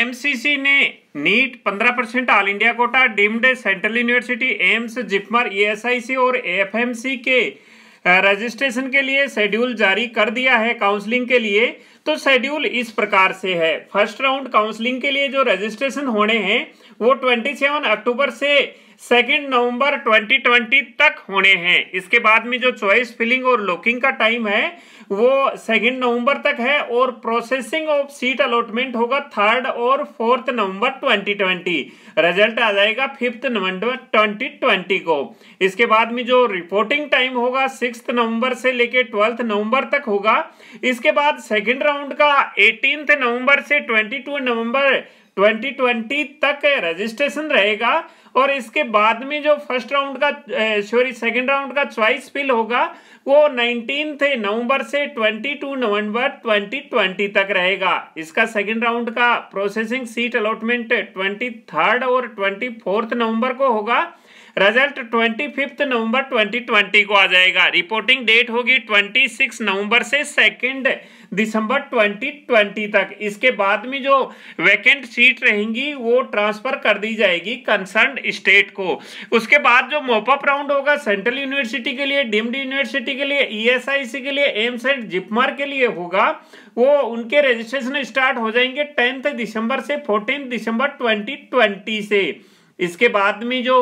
MCC ने NEET 15 percent all India quota deemed central university AIIMS JIPMER ESIC e और FMC के registration के लिए शेड्यूल जारी कर दिया है काउंसलिंग के लिए तो शेड्यूल इस प्रकार से है फर्स्ट राउंड काउंसलिंग के लिए जो रजिस्ट्रेशन होने हैं वो 27 अक्टूबर से सेकेंड नवंबर 2020 तक होने हैं इसके बाद में जो चॉइस फिलिंग और लॉकिंग का टाइम है वो सेकेंड नवंबर तक है और प्रोसेसिंग ऑफ सीट अलॉटमेंट होगा थर्ड और फोर्थ नवंबर 2020 रिजल्ट आ जाएगा फिफ्थ नवंबर 2020 को इसके बाद में जो रिपोर्टिंग टाइम होगा सिक्स नवंबर से लेके ट्वेल्थ नवंबर तक होगा इसके बाद सेकेंड राउंड का एटीन नवंबर से 22 नवंबर 2020 तक रजिस्ट्रेशन रहेगा और इसके बाद में जो फर्स्ट राउंड का सॉरी सेकंड राउंड का चॉइस फिल होगा वो नाइनटीन नवंबर से 22 नवंबर 2020 तक रहेगा इसका सेकंड राउंड का प्रोसेसिंग सीट अलॉटमेंट 23 और 24 नवंबर को होगा result twenty fifth November twenty twenty को आ जाएगा रिपोर्टिंग डेट होगी ट्वेंटी सिक्स नवंबर से सेकेंड दिसंबर ट्वेंटी ट्वेंटी तक इसके बाद में जो वैकेंट सीट रहेंगी वो ट्रांसफर कर दी जाएगी कंसर्न स्टेट को उसके बाद जो मोपअप राउंड होगा सेंट्रल यूनिवर्सिटी के लिए डिम्ड यूनिवर्सिटी के लिए ईएसआईसी e के लिए एम्स एंड जिपमर के लिए होगा वो उनके रजिस्ट्रेशन स्टार्ट हो जाएंगे टेंथ दिसंबर से फोर्टीन दिसंबर ट्वेंटी ट्वेंटी से इसके बाद में जो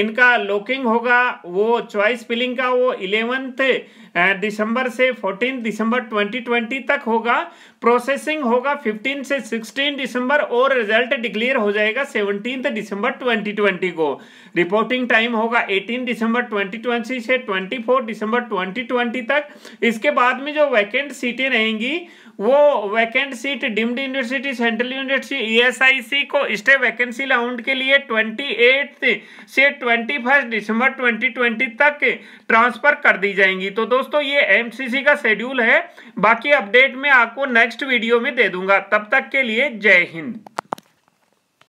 इनका लोकिंग होगा वो चॉइस फिलिंग का वो इलेवेंथ दिसंबर से फोर्टीन दिसंबर ट्वेंटी ट्वेंटी तक होगा प्रोसेसिंग होगा फिफ्टीन से सिक्सटीन दिसंबर और रिजल्ट डिक्लेयर हो जाएगा सेवनटीन दिसंबर ट्वेंटी ट्वेंटी को रिपोर्टिंग टाइम होगा एटीन दिसंबर ट्वेंटी ट्वेंटी से ट्वेंटी फोर दिसंबर ट्वेंटी ट्वेंटी तक इसके बाद में जो वैकेंट सीटें रहेंगी वो vacant seat deemed university central university ई को स्टे वैकेंसी लाउंड के लिए ट्वेंटी 28 से 21 दिसंबर 2020 तक ट्रांसफर कर दी जाएंगी तो दोस्तों ये एमसीसी का शेड्यूल है बाकी अपडेट मैं आपको नेक्स्ट वीडियो में दे दूंगा तब तक के लिए जय हिंद